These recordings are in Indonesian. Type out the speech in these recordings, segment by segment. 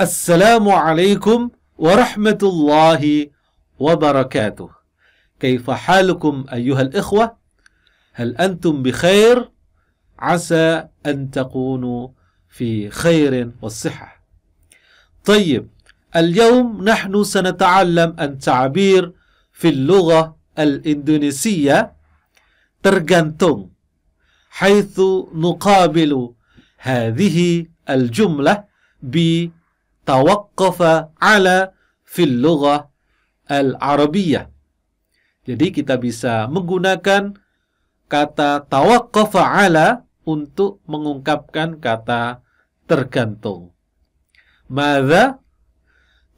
السلام عليكم ورحمة الله وبركاته كيف حالكم أيها الإخوة؟ هل أنتم بخير؟ عسى أن تكونوا في خير والصحة طيب اليوم نحن سنتعلم التعبير في اللغة الإندونيسية ترغنتون حيث نقابل هذه الجملة ب tawakkafa ala fil lughah al-arabiyyah. Jadi kita bisa menggunakan kata tawakkafa ala untuk mengungkapkan kata tergantung. Mada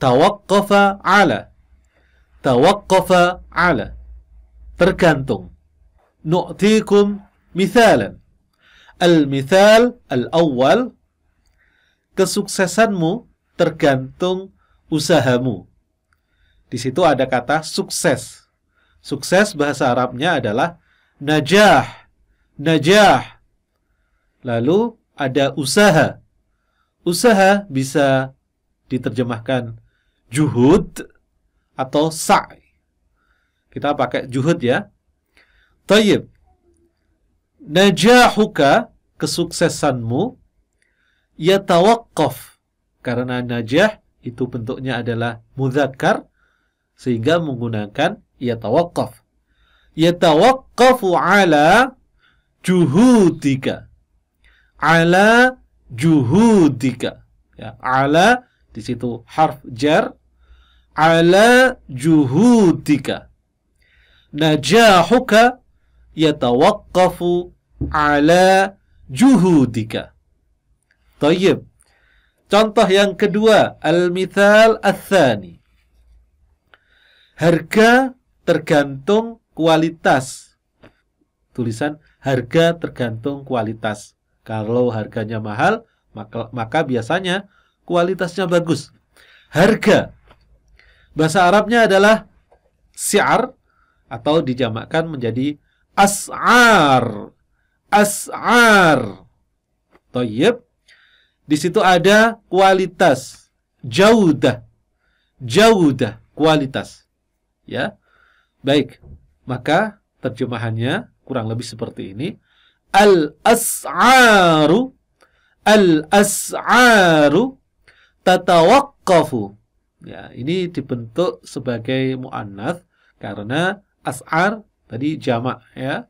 tawakkafa ala. tawakkafa ala. Tergantung. Nu'tikum mithalan. Al-mithal al-awwal. Kesuksesanmu tergantung usahamu. Di situ ada kata sukses. Sukses bahasa Arabnya adalah najah. Najah. Lalu ada usaha. Usaha bisa diterjemahkan juhud atau sa'i. Kita pakai juhud ya. Tayyib. Najahuka kesuksesanmu yatawaqqaf karena najah itu bentuknya adalah muzakkar sehingga menggunakan yatawaqqaf. Yatawaqqafu ala juhudika. Ala juhudika. Ya, ala di situ harf jar ala juhudika. Najahuka yatawaqqafu ala juhudika. Tayyib. Contoh yang kedua, al-mithal athani. Harga tergantung kualitas. Tulisan harga tergantung kualitas. Kalau harganya mahal, maka, maka biasanya kualitasnya bagus. Harga. Bahasa Arabnya adalah si'ar atau dijamakkan menjadi as'ar. As'ar. Tayyib. Di situ ada kualitas jauh jauda, kualitas. Ya. Baik. Maka terjemahannya kurang lebih seperti ini. Al-as'aru al-as'aru tatawaqqafu. Ya, ini dibentuk sebagai muannats karena as'ar tadi jamak ya.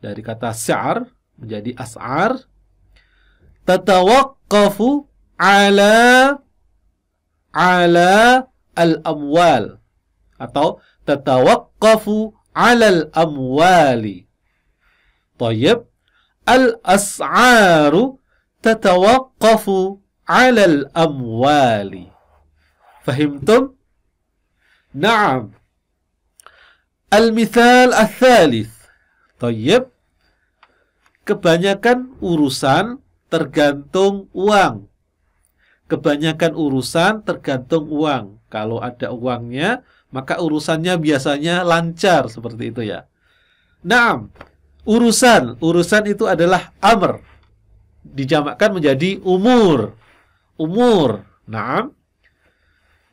Dari kata syar menjadi as'ar. tatawak waqafu ala ala al-amwal atau tatawaqqafu ala al-amwali. Tayyib. Al-as'aru tatawaqqafu ala al-amwali. Fahimtum? Naam. Al-mithal al-thalith. Tayyib. Kebanyakan urusan tergantung uang. Kebanyakan urusan tergantung uang. Kalau ada uangnya, maka urusannya biasanya lancar seperti itu ya. Nah, urusan, urusan itu adalah amr. Dijamakkan menjadi umur. Umur. Nah,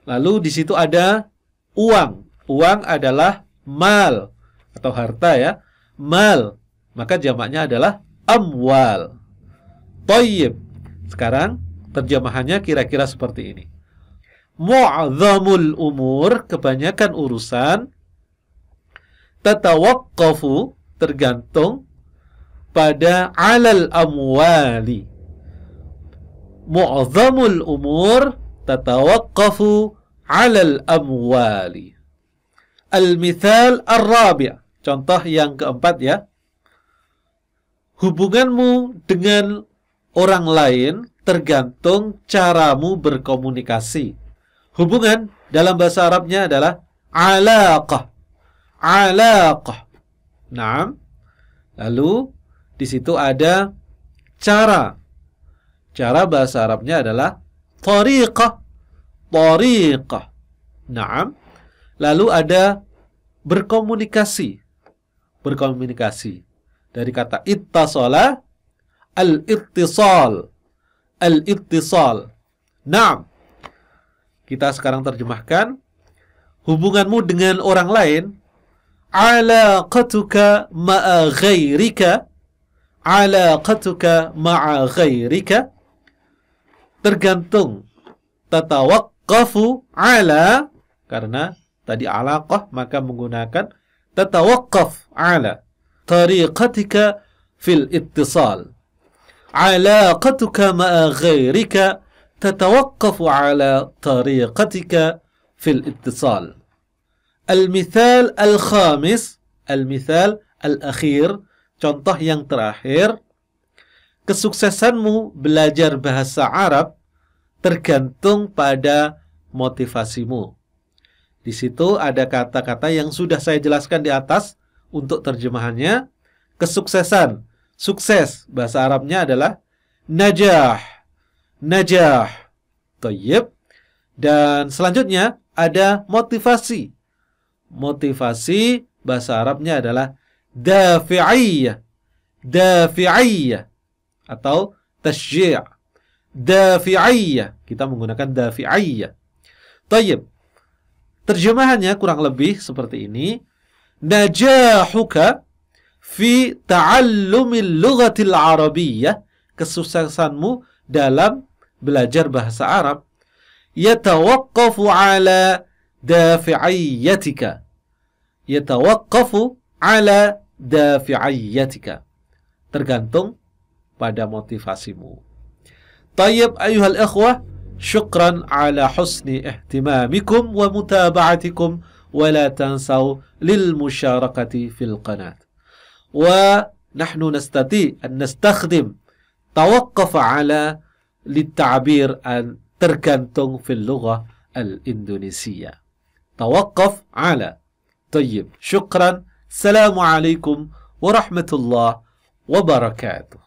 lalu di situ ada uang. Uang adalah mal atau harta ya. Mal. Maka jamaknya adalah amwal. Tayyib. Sekarang terjemahannya kira-kira seperti ini. Mu'adhamul umur, kebanyakan urusan, tatawakkafu, tergantung pada alal amwali. Mu'adhamul umur, tatawakkafu alal amwali. Al-mithal ar-rabi' Contoh yang keempat ya. Hubunganmu dengan orang lain tergantung caramu berkomunikasi. Hubungan dalam bahasa Arabnya adalah alaqah. Alaqah. Naam. Lalu di situ ada cara. Cara bahasa Arabnya adalah tariqah. Tariqah. Naam. Lalu ada berkomunikasi. Berkomunikasi. Dari kata ittasola al-ittisal. Al-ittisal. Naam. Kita sekarang terjemahkan hubunganmu dengan orang lain alaqatuka ma'a ghairika alaqatuka ma'a ghairika tergantung tatawaqqafu ala karena tadi alaqah maka menggunakan tatawaqqaf ala tariqatika fil ittisal علاقتك مع غيرك تتوقف على طريقتك في الاتصال المثال الخامس المثال الأخير contoh yang terakhir kesuksesanmu belajar bahasa Arab tergantung pada motivasimu. Di situ ada kata-kata yang sudah saya jelaskan di atas untuk terjemahannya. Kesuksesan Sukses bahasa Arabnya adalah najah. Najah. Toyib. Dan selanjutnya ada motivasi. Motivasi bahasa Arabnya adalah dafi'iyah. Dafi'iyah atau tasji'. Dafi'iyah. Kita menggunakan dafi'iyah. Toyib. Terjemahannya kurang lebih seperti ini. Najahuka fi ta'allumil lughatil arabiyyah, kesuksesanmu dalam belajar bahasa Arab yatawaqqafu ala dafi'ayyatika. Yatawaqqafu ala dafi'ayyatika. Tergantung pada motivasimu. Tayyib ayuhal ikhwah, syukran ala husni ihtimamikum wa mutaba'atikum wa la tansaw lil musyarakati fil qanat. ونحن نستطيع أن نستخدم توقف على للتعبير عن تركنتون في اللغة الإندونيسية توقف على طيب شكرا السلام عليكم ورحمة الله وبركاته